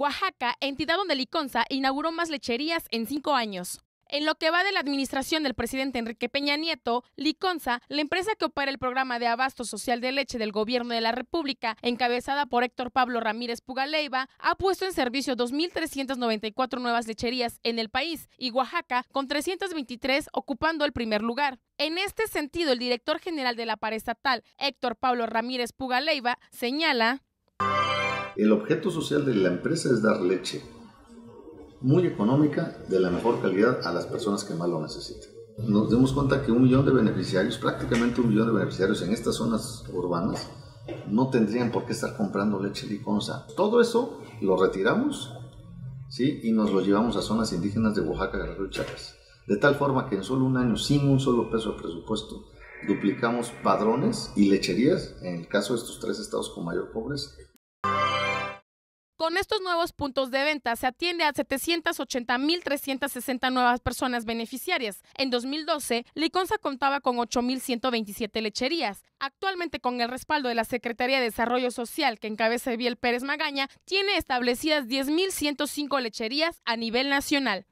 Oaxaca, entidad donde Liconza inauguró más lecherías en cinco años. En lo que va de la administración del presidente Enrique Peña Nieto, Liconza, la empresa que opera el programa de abasto social de leche del gobierno de la República, encabezada por Héctor Pablo Ramírez Pugaleiva, ha puesto en servicio 2.394 nuevas lecherías en el país y Oaxaca con 323 ocupando el primer lugar. En este sentido, el director general de la estatal, Héctor Pablo Ramírez Pugaleiva, señala el objeto social de la empresa es dar leche muy económica, de la mejor calidad a las personas que más lo necesitan. Nos dimos cuenta que un millón de beneficiarios, prácticamente un millón de beneficiarios en estas zonas urbanas, no tendrían por qué estar comprando leche liconza. Todo eso lo retiramos ¿sí? y nos lo llevamos a zonas indígenas de Oaxaca, Guerrero y Chiapas. De tal forma que en solo un año, sin un solo peso de presupuesto, duplicamos padrones y lecherías, en el caso de estos tres estados con mayor pobreza, con estos nuevos puntos de venta se atiende a 780.360 nuevas personas beneficiarias. En 2012, Liconza contaba con 8.127 lecherías. Actualmente, con el respaldo de la Secretaría de Desarrollo Social que encabeza Biel Pérez Magaña, tiene establecidas 10.105 lecherías a nivel nacional.